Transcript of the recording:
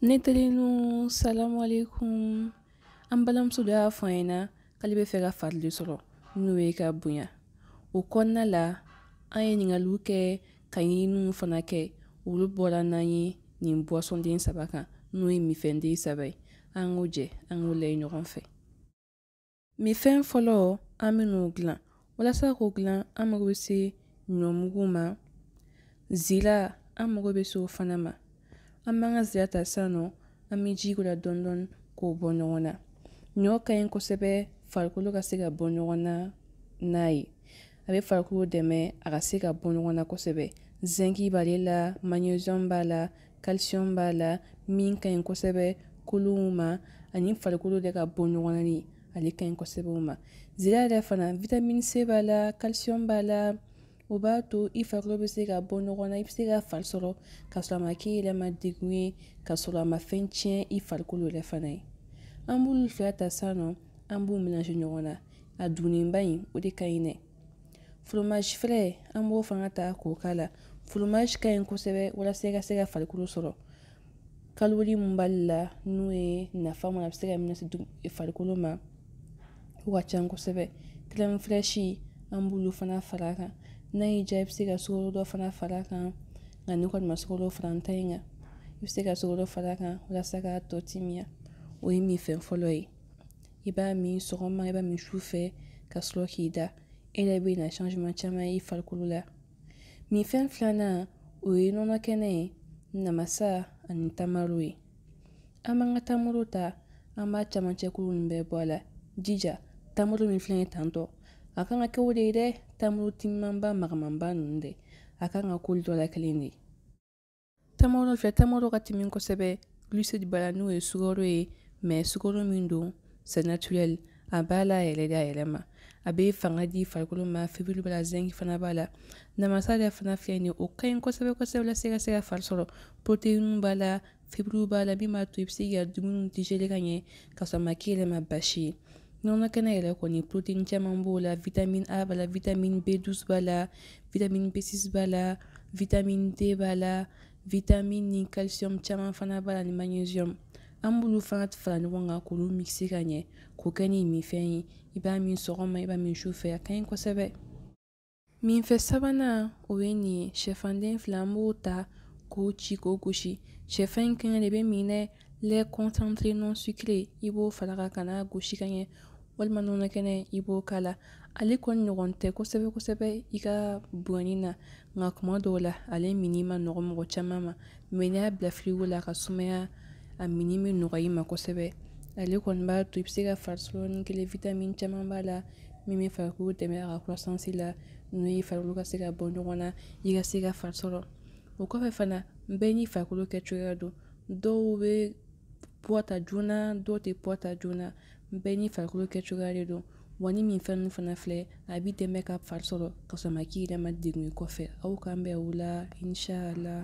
Neteli nou, salam wale koum. Ambalam sou de a fwena, kalipe fe gafad li solou, nou e ka bunya. Ou kon na la, aye nina louke, kanyi nou fwena ke, ou lup bola nanyi, nini mbwa sonde yon sabakan, nou e mi fwende yon sabay. Ang ou je, ang ou le yon ron fe. Mi fwen folou, ame nou glan. Wala sa rou glan, ame gobe se, nou mwou ma. Zi la, ame gobe se ou fwena ma. an b'an ka zira ta sisan nɔ an bɛ ji k'o la dɔɔni dɔɔni k'o bɔ ɲɔgɔn na ɲɔ ka ɲi kosɛbɛ farikolo ka se ka bɔ ɲɔgɔn na n'a ye a bɛ farikolo dɛmɛ a ka se ka bɔ ɲɔgɔn na kosɛbɛ zinki b'ale la magnesium b'a la calcium b'a la min ka ɲi kosɛbɛ kolow ma ani farikolo de ka bɔ ɲɔgɔn na ni ale ka ɲi kosɛbɛ o ma zira yɛrɛ fana vitamini c b'a la calcium b'a la o b'a to i farikolo bɛ se ka bɔ ɲɔgɔn na i bɛ se ka fari sɔrɔ ka sɔrɔ a ma k'i yɛrɛ ma degun ye ka sɔrɔ a ma fɛn tiɲɛ i farikolo yɛrɛ fana ye an b'olu fila ta sisan nɔ an b'u minɛ ɲɔgɔn na a dumuniba in o de ka ɲi dɛ foromasi fɛrɛ an b'o fana ta k'o k'a la foromasi ka ɲi kosɛbɛ walasa i ka se ka farikolo sɔrɔ kalori mun b'ale la n'o ye nafa mana a bɛ se ka minɛ se farikolo ma o ka ca kosɛbɛ an b'olu fana fara a kan n'a y'i diya i bɛ se ka sukaro dɔ fana far'a kan nka n'i kɔni ma sukaro fara n ta in kan i bɛ se ka sukaro far'a kan walasa k'a tɔ timiya o ye min fɛn fɔlɔ ye i b'a min sɔgɔma i b'a min su fɛ ka sɔrɔ k'i da e yɛrɛ bɛ na caman ye i farikolo la min fɛn filanan o ye nɔnɔ kɛnɛ ye namasa ani tamaro ye an b'an ka tamaro ta an b'a camancɛ kuru ninnu bɛɛ bɔ a la jija tamaro min filɛ nin ye tantɔ a kan ka kɛ o de ye dɛ taamolo timimanba magamanba ninnu dɛ a kan ka k'olu dɔ la kelen de taamaro filɛ taamaro ka timin kosɛbɛ glucide b'a la n'o ye sukaro ye mɛ sukaro min don c'est naturel a b'a la yɛrɛ de a yɛrɛ ma a bɛ fanga di farikolo ma fibiri b'a la zinc fana b'a la namasa yɛrɛ fana filɛ nin o ka ɲi kosɛbɛ kosɛbɛ la se ka se ka fari sɔrɔ protéine b'a la fibiriw b'a la min b'a to i bɛ se k'i ka dumuni digérer ka ɲɛ ka sɔrɔ a ma k'i yɛrɛ ma basi ye nɔnɔ kɛnɛ yɛrɛ kɔni protein caman b'o la vitamin a b'a la vitamin b12 b'a la vitamin b6 b'a la vitamin d b'a la vitamin ni calcium caman fana b'a la ni magnesium an b'olu fana fara ɲɔgɔn kan k'olu mixi ka ɲɛ k'o kɛ ni minfɛn ye i b'a min sɔgɔma i b'a min sufɛ a ka ɲi kosɛbɛ minfɛn sabanan o ye nin ye sɛfanden fila an b'o ta k'o ci k'o gosi sɛfan in kɛɲɛ de bɛ minɛ lɛ kɔntantere nɔn sikire i b'o fara ka ka n'a gosi ka ɲɛ walima nɔnɔ kɛnɛ i b'o k'a la ale kɔni ɲɔgɔn tɛ kosɛbɛ kosɛbɛ i ka bɔnni na nka kuma dɔw la ale mini ma nɔgɔ mɔgɔ caman ma mɛ n'i y'a bila firigo la ka sumaya a mini bɛ nɔgɔya i ma kosɛbɛ ale kɔni b'a to i bɛ se ka farisolo ni kelen caman b'a la min bɛ farikolo dɛmɛ a ka la n'o ye farikolo ka se ka bɔ ɲɔgɔn na i ka se ka fari sɔrɔ o kɔfɛ fana n bɛɛ n'i farikolo kɛcogoya don dɔw bɛ pɔta joona dɔw tɛ pɔta joona n bɛɛ n'i farikolo kɛcogoya de don wa ni min fɛn ninnu fana filɛ a b'i dɛmɛ ka fari sɔrɔ ka sɔrɔ a ma k'i yɛrɛ ma degun ye kɔfɛ aw k'an bɛn o la inshallah